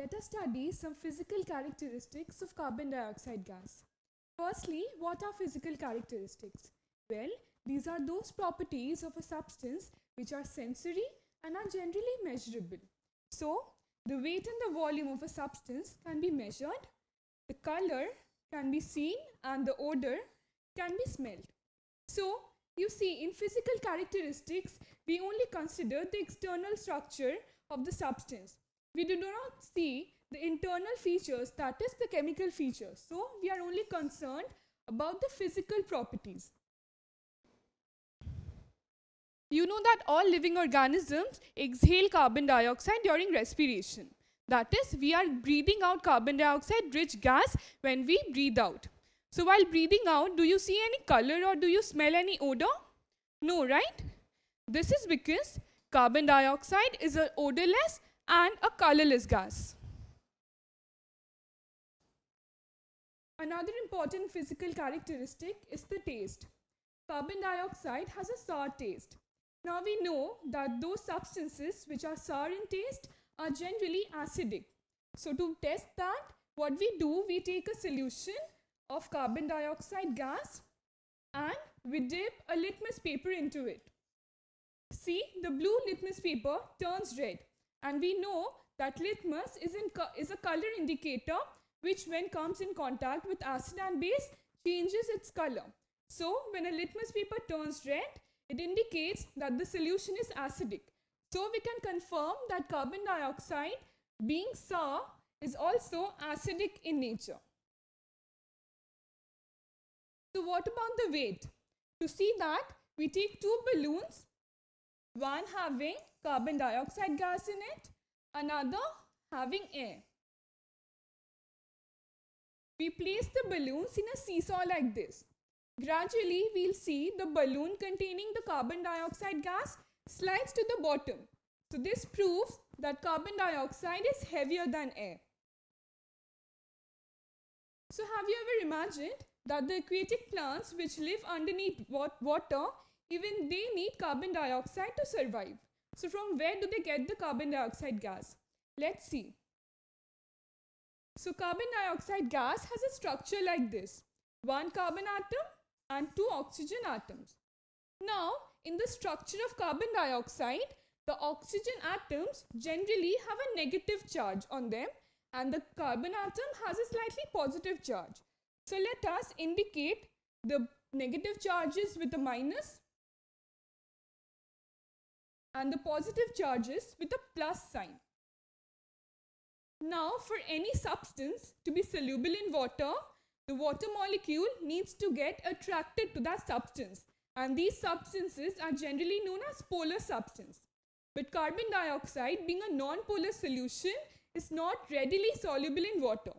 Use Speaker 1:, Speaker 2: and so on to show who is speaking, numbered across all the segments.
Speaker 1: let us study some physical characteristics of carbon dioxide gas. Firstly, what are physical characteristics? Well, these are those properties of a substance which are sensory and are generally measurable. So, the weight and the volume of a substance can be measured, the color can be seen and the odor can be smelled. So, you see in physical characteristics, we only consider the external structure of the substance we do not see the internal features, that is the chemical features. So we are only concerned about the physical properties. You know that all living organisms exhale carbon dioxide during respiration. That is, we are breathing out carbon dioxide rich gas when we breathe out. So while breathing out, do you see any color or do you smell any odor? No, right? This is because carbon dioxide is an odorless and a colorless gas. Another important physical characteristic is the taste. Carbon dioxide has a sour taste. Now we know that those substances which are sour in taste are generally acidic. So to test that, what we do, we take a solution of carbon dioxide gas and we dip a litmus paper into it. See, the blue litmus paper turns red and we know that litmus is, in, is a color indicator which when comes in contact with acid and base changes its color. So when a litmus paper turns red, it indicates that the solution is acidic. So we can confirm that carbon dioxide being sour is also acidic in nature. So what about the weight? To see that, we take two balloons one having carbon dioxide gas in it, another having air. We place the balloons in a seesaw like this. Gradually, we'll see the balloon containing the carbon dioxide gas slides to the bottom. So this proves that carbon dioxide is heavier than air. So have you ever imagined that the aquatic plants which live underneath water even they need carbon dioxide to survive. So from where do they get the carbon dioxide gas? Let's see. So carbon dioxide gas has a structure like this. One carbon atom and two oxygen atoms. Now, in the structure of carbon dioxide, the oxygen atoms generally have a negative charge on them and the carbon atom has a slightly positive charge. So let us indicate the negative charges with a minus and the positive charges with a plus sign. Now for any substance to be soluble in water, the water molecule needs to get attracted to that substance and these substances are generally known as polar substance. But carbon dioxide being a non-polar solution is not readily soluble in water.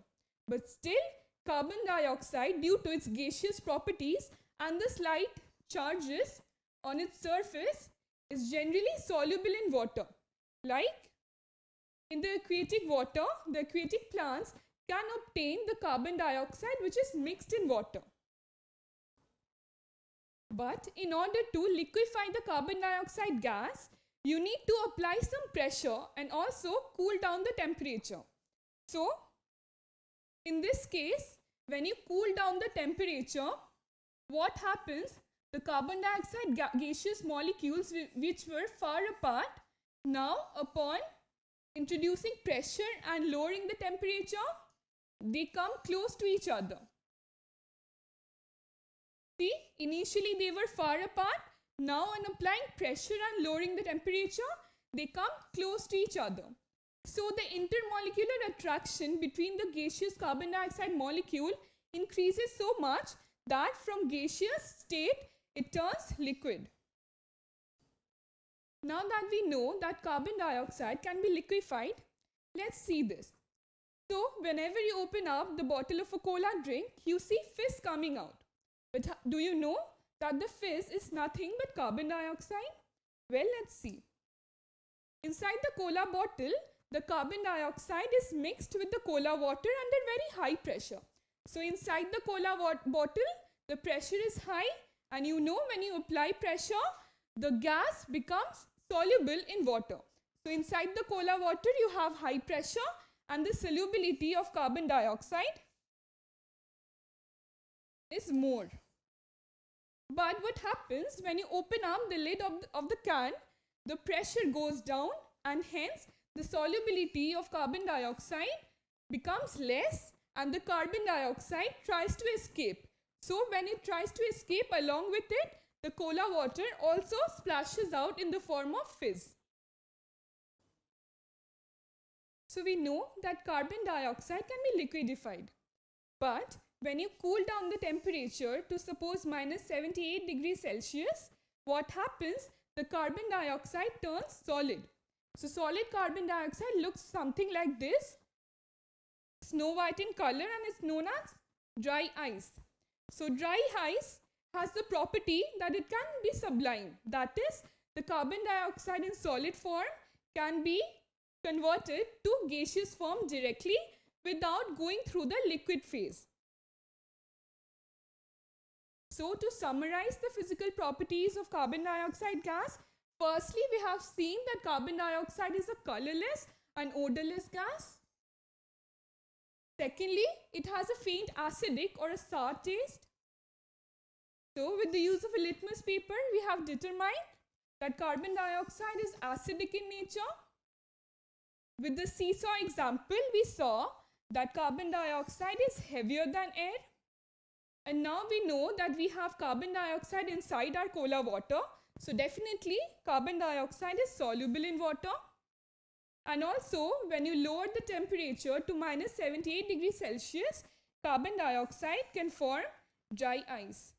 Speaker 1: But still carbon dioxide due to its gaseous properties and the slight charges on its surface is generally soluble in water. Like in the aquatic water, the aquatic plants can obtain the carbon dioxide which is mixed in water. But in order to liquefy the carbon dioxide gas, you need to apply some pressure and also cool down the temperature. So, in this case, when you cool down the temperature, what happens? the carbon dioxide ga gaseous molecules which were far apart now upon introducing pressure and lowering the temperature they come close to each other see initially they were far apart now on applying pressure and lowering the temperature they come close to each other so the intermolecular attraction between the gaseous carbon dioxide molecule increases so much that from gaseous state it turns liquid. Now that we know that carbon dioxide can be liquefied, let's see this. So whenever you open up the bottle of a cola drink, you see fizz coming out. But do you know that the fizz is nothing but carbon dioxide? Well, let's see. Inside the cola bottle, the carbon dioxide is mixed with the cola water under very high pressure. So inside the cola bottle, the pressure is high and you know when you apply pressure, the gas becomes soluble in water. So inside the cola water, you have high pressure and the solubility of carbon dioxide is more. But what happens when you open up the lid of the, of the can, the pressure goes down and hence the solubility of carbon dioxide becomes less and the carbon dioxide tries to escape. So when it tries to escape along with it, the cola water also splashes out in the form of fizz. So we know that carbon dioxide can be liquefied. But when you cool down the temperature to suppose minus 78 degrees Celsius, what happens? The carbon dioxide turns solid. So solid carbon dioxide looks something like this. Snow white in color and it's known as dry ice. So dry ice has the property that it can be sublime. That is, the carbon dioxide in solid form can be converted to gaseous form directly without going through the liquid phase. So to summarize the physical properties of carbon dioxide gas, firstly we have seen that carbon dioxide is a colorless and odorless gas. Secondly, it has a faint acidic or a sour taste. So with the use of a litmus paper, we have determined that carbon dioxide is acidic in nature. With the seesaw example, we saw that carbon dioxide is heavier than air. And now we know that we have carbon dioxide inside our cola water. So definitely carbon dioxide is soluble in water. And also when you lower the temperature to minus 78 degrees Celsius, carbon dioxide can form dry ice.